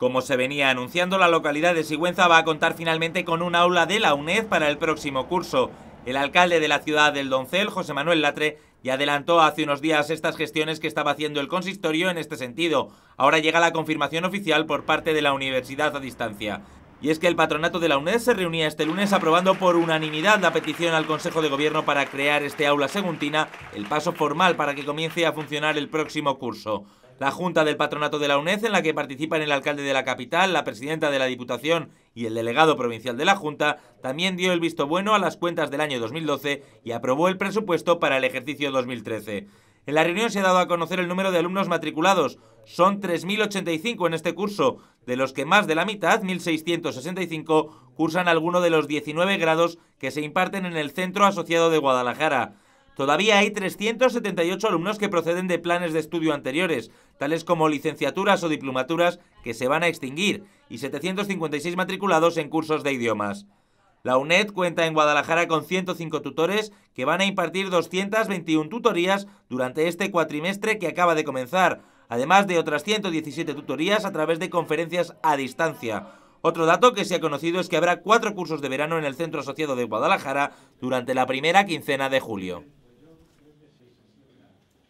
Como se venía anunciando, la localidad de Sigüenza va a contar finalmente con un aula de la UNED para el próximo curso. El alcalde de la ciudad del Doncel, José Manuel Latre, ya adelantó hace unos días estas gestiones que estaba haciendo el consistorio en este sentido. Ahora llega la confirmación oficial por parte de la universidad a distancia. Y es que el patronato de la UNED se reunía este lunes aprobando por unanimidad la petición al Consejo de Gobierno para crear este aula seguntina, el paso formal para que comience a funcionar el próximo curso. La Junta del Patronato de la UNED, en la que participan el alcalde de la capital, la presidenta de la Diputación y el delegado provincial de la Junta, también dio el visto bueno a las cuentas del año 2012 y aprobó el presupuesto para el ejercicio 2013. En la reunión se ha dado a conocer el número de alumnos matriculados. Son 3.085 en este curso, de los que más de la mitad, 1.665, cursan alguno de los 19 grados que se imparten en el Centro Asociado de Guadalajara. Todavía hay 378 alumnos que proceden de planes de estudio anteriores, tales como licenciaturas o diplomaturas que se van a extinguir, y 756 matriculados en cursos de idiomas. La UNED cuenta en Guadalajara con 105 tutores que van a impartir 221 tutorías durante este cuatrimestre que acaba de comenzar, además de otras 117 tutorías a través de conferencias a distancia. Otro dato que se ha conocido es que habrá cuatro cursos de verano en el Centro Asociado de Guadalajara durante la primera quincena de julio.